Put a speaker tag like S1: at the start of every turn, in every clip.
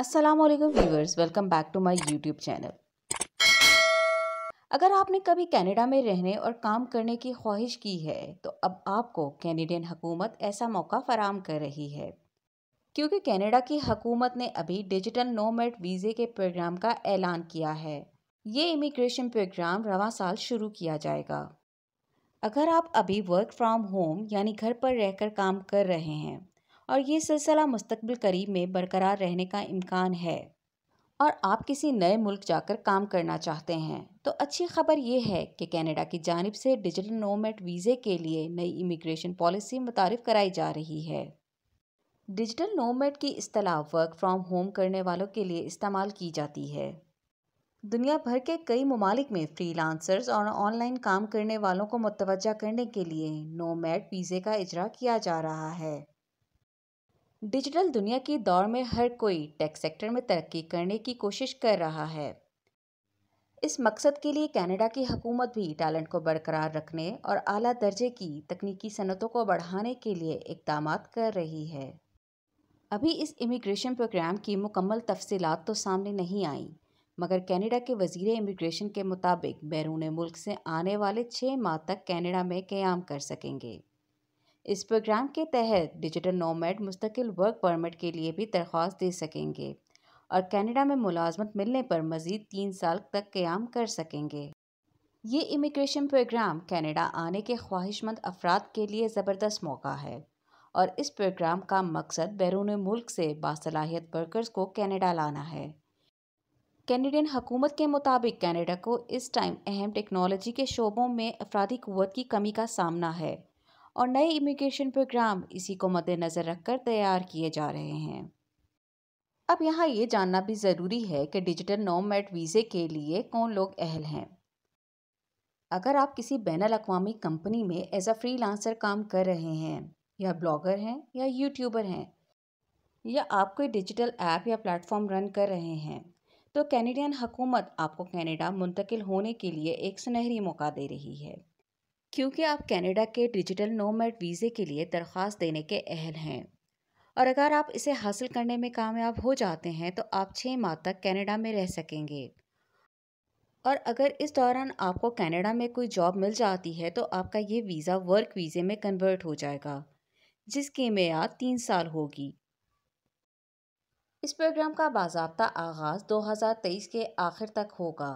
S1: अस्सलाम वालेकुम viewers welcome back to my YouTube channel अगर आपने कभी कनाडा में रहने और काम करने की ख्वाहिश की है तो अब आपको कैनेडियन हुकूमत ऐसा मौका फराम कर रही है क्योंकि कनाडा की हकूमत ने अभी डिजिटल नोमेट वीज़े के प्रोग्राम का ऐलान किया है ये इमिग्रेशन प्रोग्राम रवा साल शुरू किया जाएगा अगर आप अभी वर्क फ्रॉम होम यानी घर पर रहकर काम कर रहे हैं और ये सिलसिला मुस्तबिल करीब में बरकरार रहने का इम्कान है और आप किसी नए मुल्क जाकर काम करना चाहते हैं तो अच्छी खबर यह है कि कनाडा की जानब से डिजिटल नोमेट वीज़े के लिए नई इमिग्रेशन पॉलिसी मुतारफ़ कराई जा रही है डिजिटल नोमेट की असलाह वर्क फ्राम होम करने वालों के लिए इस्तेमाल की जाती है दुनिया भर के कई ममालिक में फ्री लांसर्स और ऑनलाइन काम करने वालों को मतवजा करने के लिए नोमेट वीज़े का इजरा किया जा रहा है डिजिटल दुनिया की दौड़ में हर कोई टेक सेक्टर में तरक्की करने की कोशिश कर रहा है इस मकसद के लिए कनाडा की हकूमत भी टैलेंट को बरकरार रखने और आला दर्जे की तकनीकी सनतों को बढ़ाने के लिए इकदाम कर रही है अभी इस इमिग्रेशन प्रोग्राम की मुकम्मल तफसीलात तो सामने नहीं आई मगर कनाडा के वजीर इमिग्रेशन के मुताबिक बैरून मुल्क से आने वाले छः माह तक कनाडा में क्याम कर सकेंगे इस प्रोग्राम के तहत डिजिटल नोमेड मुस्तकिल वर्क परमिट के लिए भी दरख्वास्त दे सकेंगे और कनाडा में मुलाजमत मिलने पर मज़ीद तीन साल तक क्याम कर सकेंगे ये इमिग्रेशन प्रोग्राम कनाडा आने के ख्वाहिशमंद अफराद के लिए ज़बरदस्त मौका है और इस प्रोग्राम का मकसद बैरून मुल्क से बासलाहियत वर्कर्स को कनाडा लाना है कैनेडियन हकूमत के मुताबिक कनाडा को इस टाइम अहम टेक्नोलॉजी के शोबों में अफराधी क़वत की कमी का सामना है और नए इमिग्रेशन प्रोग्राम इसी को मद्देनज़र रखकर तैयार किए जा रहे हैं अब यहाँ ये जानना भी ज़रूरी है कि डिजिटल मेट वीज़े के लिए कौन लोग अहल हैं अगर आप किसी बैन अवी कंपनी में एज अ फ्री काम कर रहे हैं या ब्लॉगर हैं या यूट्यूबर हैं या आप कोई डिजिटल ऐप या प्लेटफॉर्म रन कर रहे हैं तो कैनेडियन हुकूमत आपको कनाडा मुंतकिल होने के लिए एक सुनहरी मौका दे रही है क्योंकि आप कनाडा के डिजिटल नोमेड वीज़े के लिए दरख्वास्त देने के अहल हैं और अगर आप इसे हासिल करने में कामयाब हो जाते हैं तो आप छः माह तक कनाडा में रह सकेंगे और अगर इस दौरान आपको कनाडा में कोई जॉब मिल जाती है तो आपका ये वीज़ा वर्क वीज़े में कन्वर्ट हो जाएगा जिसकी मैाद तीन साल होगी इस प्रोग्राम का बाबा आगाज़ 2023 के आखिर तक होगा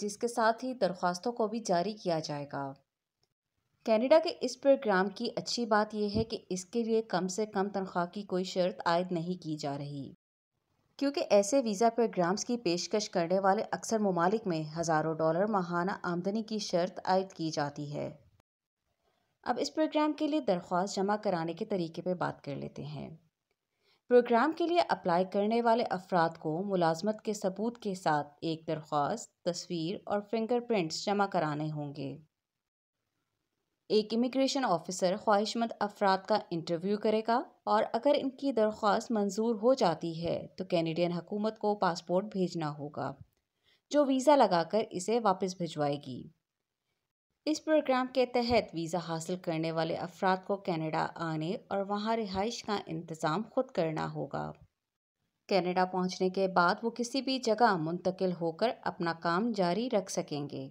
S1: जिसके साथ ही दरख्वास्तों को भी जारी किया जाएगा कनाडा के इस प्रोग्राम की अच्छी बात यह है कि इसके लिए कम से कम तनख्वाह की कोई शर्त आयद नहीं की जा रही क्योंकि ऐसे वीज़ा प्रोग्राम्स की पेशकश करने वाले अक्सर ममालिक में हज़ारों डॉलर माहाना आमदनी की शर्त आयद की जाती है अब इस प्रोग्राम के लिए दरख्वास्त जमा कराने के तरीके पर बात कर लेते हैं प्रोग्राम के लिए अप्लाई करने वाले अफराद को मुलाजमत के सबूत के साथ एक दरख्वास्त तस्वीर और फिंगरप्रिंट्स जमा कराने होंगे एक इमिग्रेशन ऑफिसर ख्वाहिशमंद अफराद का इंटरव्यू करेगा और अगर इनकी दरख्वास्त मंजूर हो जाती है तो कैनेडियन हुकूमत को पासपोर्ट भेजना होगा जो वीज़ा लगाकर इसे वापस भिजवाएगी इस प्रोग्राम के तहत वीज़ा हासिल करने वाले अफराद को कनाडा आने और वहाँ रिहाइश का इंतज़ाम खुद करना होगा कनाडा पहुँचने के बाद वो किसी भी जगह मुंतकिल होकर अपना काम जारी रख सकेंगे